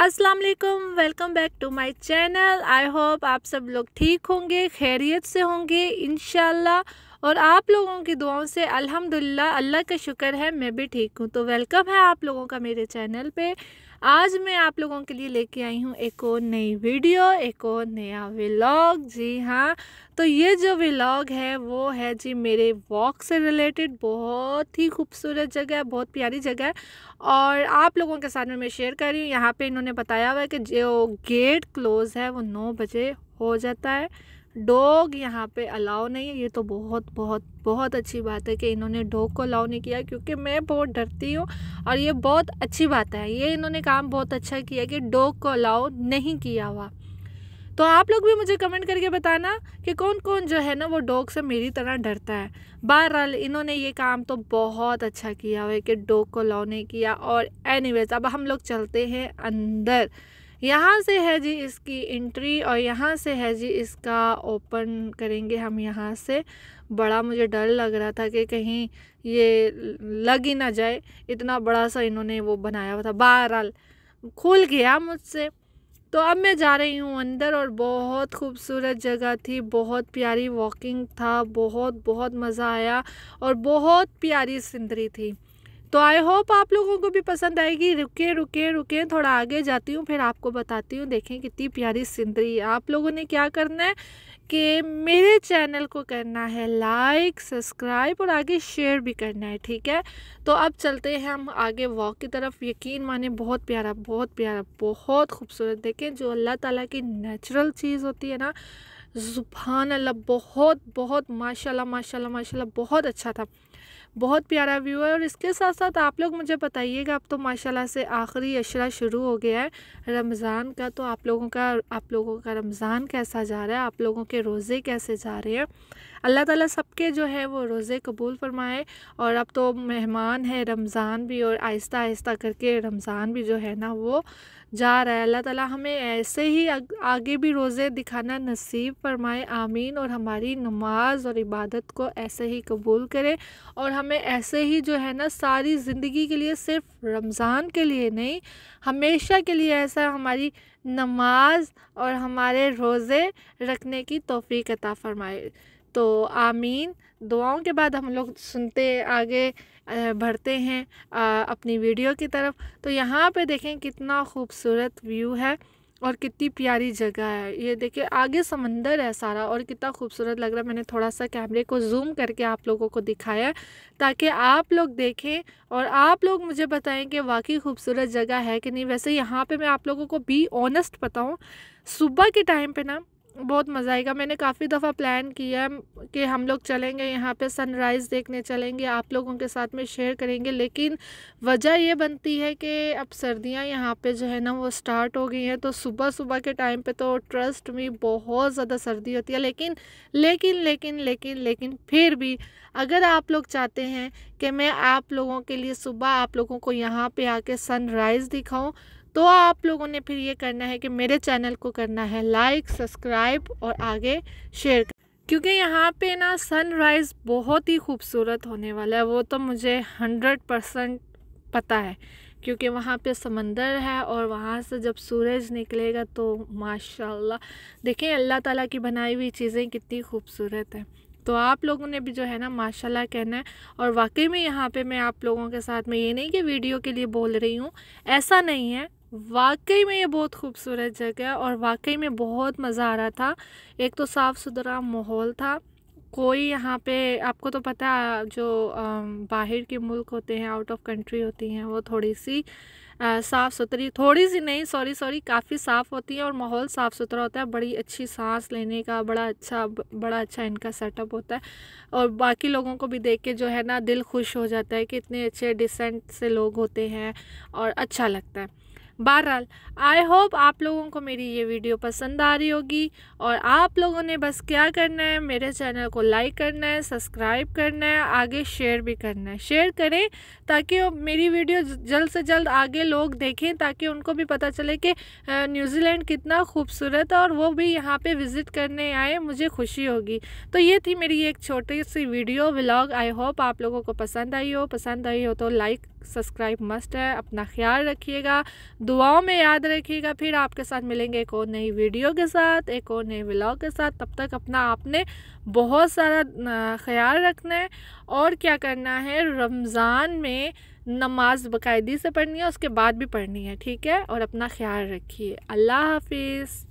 अस्सलाम वालेकुम welcome back to my channel I hope आप सब लोग ठीक होंगे खैरियत से होंगे इन और आप लोगों की दुआओं से अल्हम्दुलिल्लाह अल्लाह का शुक्र है मैं भी ठीक हूँ तो वेलकम है आप लोगों का मेरे चैनल पे आज मैं आप लोगों के लिए लेके आई हूँ एक और नई वीडियो एक और नया व्लॉग जी हाँ तो ये जो व्लॉग है वो है जी मेरे वॉक से रिलेटेड बहुत ही खूबसूरत जगह है बहुत प्यारी जगह है और आप लोगों के साथ में मैं शेयर कर रही हूँ यहाँ पे इन्होंने बताया हुआ है कि जो गेट क्लोज़ है वो नौ बजे हो जाता है डॉग यहाँ पे अलाउ नहीं है ये तो बहुत बहुत बहुत अच्छी बात है कि इन्होंने डॉग को अलाउ नहीं किया क्योंकि मैं बहुत डरती हूँ और ये बहुत अच्छी बात है ये इन्होंने काम बहुत अच्छा किया कि डॉग को अलाउ नहीं किया हुआ तो आप लोग भी मुझे कमेंट करके बताना कि कौन कौन जो है ना वो डॉग से मेरी तरह डरता है बहरहाल इन्होंने ये काम तो बहुत अच्छा किया हुआ है कि डॉग को लाओ नहीं किया और एनी अब हम लोग चलते हैं अंदर यहाँ से है जी इसकी एंट्री और यहाँ से है जी इसका ओपन करेंगे हम यहाँ से बड़ा मुझे डर लग रहा था कि कहीं ये लग ही ना जाए इतना बड़ा सा इन्होंने वो बनाया हुआ था बहरहाल खुल गया मुझसे तो अब मैं जा रही हूँ अंदर और बहुत खूबसूरत जगह थी बहुत प्यारी वॉकिंग था बहुत बहुत मज़ा आया और बहुत प्यारी सिंदरी थी तो आई होप आप लोगों को भी पसंद आएगी रुके रुके रुके थोड़ा आगे जाती हूँ फिर आपको बताती हूँ देखें कितनी प्यारी सिंदरी आप लोगों ने क्या करना है कि मेरे चैनल को करना है लाइक सब्सक्राइब और आगे शेयर भी करना है ठीक है तो अब चलते हैं हम आगे वॉक की तरफ यकीन माने बहुत प्यारा बहुत प्यारा बहुत खूबसूरत देखें जो अल्लाह ताला की नेचुरल चीज़ होती है ना ज़ुबान अल्लाह बहुत बहुत माशाल्लाह माशाल्लाह माशाल्लाह बहुत अच्छा था बहुत प्यारा व्यू है और इसके साथ साथ आप लोग मुझे बताइएगा अब तो माशाल्लाह से आखिरी अशरा शुरू हो गया है रमज़ान का तो आप लोगों का आप लोगों का रमज़ान कैसा जा रहा है आप लोगों के रोज़े कैसे जा रहे हैं अल्लाह ताला सबके जो है वो रोज़े कबूल फरमाए और अब तो मेहमान है रमज़ान भी और आहिस्ता आहिस्ता करके रमज़ान भी जो है ना वो जा रहा है अल्लाह ताला हमें ऐसे ही आगे भी रोज़े दिखाना नसीब फरमाए आमीन और हमारी नमाज और इबादत को ऐसे ही कबूल करे और हमें ऐसे ही जो है ना सारी ज़िंदगी के लिए सिर्फ रमज़ान के लिए नहीं हमेशा के लिए ऐसा हमारी नमाज और हमारे रोज़े रखने की तोफ़ी अता फ़रमाए तो आमीन दुआओं के बाद हम लोग सुनते आगे बढ़ते हैं अपनी वीडियो की तरफ तो यहाँ पे देखें कितना खूबसूरत व्यू है और कितनी प्यारी जगह है ये देखिए आगे समंदर है सारा और कितना खूबसूरत लग रहा है मैंने थोड़ा सा कैमरे को जूम करके आप लोगों को दिखाया ताकि आप लोग देखें और आप लोग मुझे बताएं कि वाकई खूबसूरत जगह है कि नहीं वैसे यहाँ पे मैं आप लोगों को बी ऑनेस्ट बताऊँ सुबह के टाइम पे ना बहुत मज़ा आएगा मैंने काफ़ी दफ़ा प्लान किया कि हम लोग चलेंगे यहाँ पे सनराइज़ देखने चलेंगे आप लोगों के साथ में शेयर करेंगे लेकिन वजह ये बनती है कि अब सर्दियाँ यहाँ पे जो है ना वो स्टार्ट हो गई हैं तो सुबह सुबह के टाइम पे तो ट्रस्ट में बहुत ज़्यादा सर्दी होती है लेकिन लेकिन लेकिन लेकिन लेकिन फिर भी अगर आप लोग चाहते हैं कि मैं आप लोगों के लिए सुबह आप लोगों को यहाँ पर आके सनराइज़ दिखाऊँ तो आप लोगों ने फिर ये करना है कि मेरे चैनल को करना है लाइक सब्सक्राइब और आगे शेयर कर क्योंकि यहाँ पे ना सनराइज़ बहुत ही खूबसूरत होने वाला है वो तो मुझे हंड्रेड परसेंट पता है क्योंकि वहाँ पे समंदर है और वहाँ से जब सूरज निकलेगा तो माशाल्लाह देखें अल्लाह ताला की बनाई हुई चीज़ें कितनी खूबसूरत हैं तो आप लोगों ने भी जो है ना माशाल्लाह कहना है और वाकई में यहाँ पे मैं आप लोगों के साथ में ये नहीं कि वीडियो के लिए बोल रही हूँ ऐसा नहीं है वाकई में ये बहुत खूबसूरत जगह है और वाकई में बहुत मज़ा आ रहा था एक तो साफ़ सुथरा माहौल था कोई यहाँ पे आपको तो पता है जो बाहर के मुल्क होते हैं आउट ऑफ कंट्री होती हैं वो थोड़ी सी साफ़ सुथरी थोड़ी सी नहीं सॉरी सॉरी काफ़ी साफ़ होती है और माहौल साफ़ सुथरा होता है बड़ी अच्छी सांस लेने का बड़ा अच्छा बड़ा अच्छा इनका सेटअप होता है और बाकी लोगों को भी देख के जो है ना दिल खुश हो जाता है कि इतने अच्छे डिसेंट से लोग होते हैं और अच्छा लगता है बहरहाल आई होप आप लोगों को मेरी ये वीडियो पसंद आ रही होगी और आप लोगों ने बस क्या करना है मेरे चैनल को लाइक करना है सब्सक्राइब करना है आगे शेयर भी करना है शेयर करें ताकि मेरी वीडियो जल्द से जल्द आगे लोग देखें ताकि उनको भी पता चले कि न्यूज़ीलैंड कितना खूबसूरत है और वो भी यहाँ पर विज़िट करने आए मुझे खुशी होगी तो ये थी मेरी एक छोटी सी वीडियो व्लॉग आई होप आप लोगों को पसंद आई हो पसंद आई हो तो लाइक सब्सक्राइब मस्ट है अपना ख्याल रखिएगा दुआओं में याद रखिएगा फिर आपके साथ मिलेंगे एक और नई वीडियो के साथ एक और नए व्लॉग के साथ तब तक अपना आपने बहुत सारा ख्याल रखना है और क्या करना है रमज़ान में नमाज बकायदी से पढ़नी है उसके बाद भी पढ़नी है ठीक है और अपना ख्याल रखिए अल्लाह हाफिज़